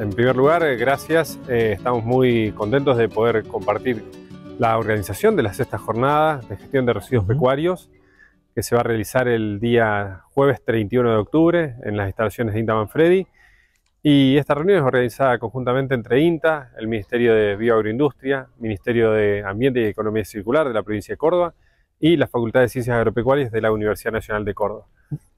En primer lugar, eh, gracias. Eh, estamos muy contentos de poder compartir la organización de la sexta jornada de gestión de residuos pecuarios que se va a realizar el día jueves 31 de octubre en las instalaciones de INTA Manfredi. Y esta reunión es organizada conjuntamente entre INTA, el Ministerio de Bioagroindustria, Ministerio de Ambiente y Economía Circular de la provincia de Córdoba y la Facultad de Ciencias Agropecuarias de la Universidad Nacional de Córdoba.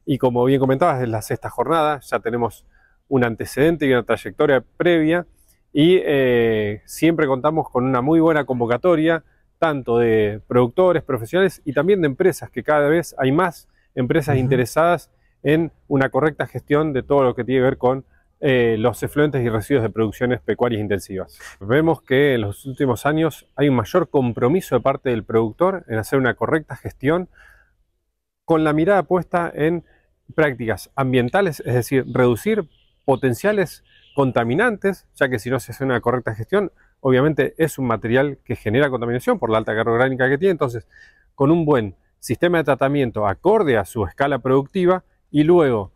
Y como bien comentabas, en la sexta jornada, ya tenemos un antecedente y una trayectoria previa y eh, siempre contamos con una muy buena convocatoria, tanto de productores, profesionales y también de empresas, que cada vez hay más empresas interesadas en una correcta gestión de todo lo que tiene que ver con eh, los efluentes y residuos de producciones pecuarias intensivas. Vemos que en los últimos años hay un mayor compromiso de parte del productor en hacer una correcta gestión con la mirada puesta en prácticas ambientales, es decir, reducir potenciales contaminantes, ya que si no se hace una correcta gestión, obviamente es un material que genera contaminación por la alta carga orgánica que tiene, entonces con un buen sistema de tratamiento acorde a su escala productiva y luego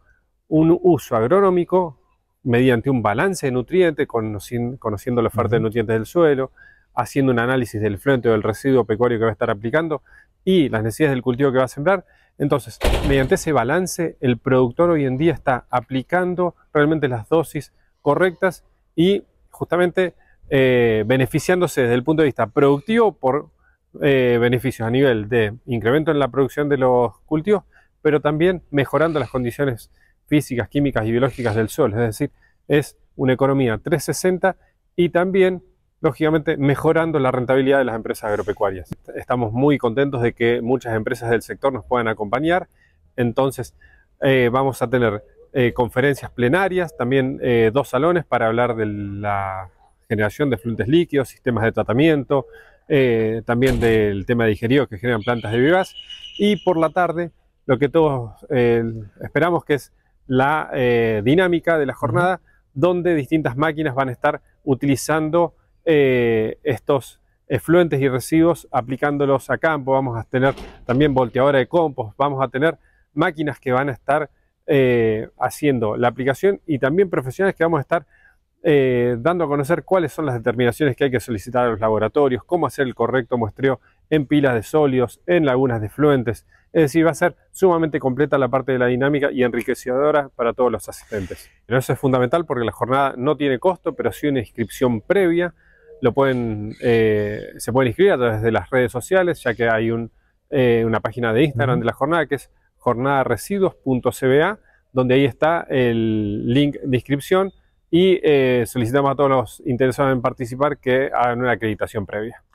un uso agronómico mediante un balance de nutrientes, conociendo, la oferta de nutrientes del suelo, haciendo un análisis del frente o del residuo pecuario que va a estar aplicando y las necesidades del cultivo que va a sembrar. Entonces, mediante ese balance, el productor hoy en día está aplicando realmente las dosis correctas y justamente eh, beneficiándose desde el punto de vista productivo por eh, beneficios a nivel de incremento en la producción de los cultivos, pero también mejorando las condiciones físicas, químicas y biológicas del sol. Es decir, es una economía 360 y también, lógicamente, mejorando la rentabilidad de las empresas agropecuarias. Estamos muy contentos de que muchas empresas del sector nos puedan acompañar. Entonces, eh, vamos a tener eh, conferencias plenarias, también eh, dos salones para hablar de la generación de fluentes líquidos, sistemas de tratamiento, eh, también del tema de digerido que generan plantas de vivas Y por la tarde, lo que todos esperamos que es la dinámica de la jornada, donde distintas máquinas van a estar utilizando estos efluentes y residuos aplicándolos a campo, vamos a tener también volteadora de compost, vamos a tener máquinas que van a estar eh, haciendo la aplicación y también profesionales que vamos a estar eh, dando a conocer cuáles son las determinaciones que hay que solicitar a los laboratorios, cómo hacer el correcto muestreo en pilas de sólidos, en lagunas de fluentes. Es decir, va a ser sumamente completa la parte de la dinámica y enriquecedora para todos los asistentes. eso es fundamental porque la jornada no tiene costo, pero sí una inscripción previa. Lo pueden, eh, se pueden inscribir a través de las redes sociales, ya que hay una página de Instagram de la jornada que es jornadaresiduos.cba, donde ahí está el link de inscripción y eh, solicitamos a todos los interesados en participar que hagan una acreditación previa.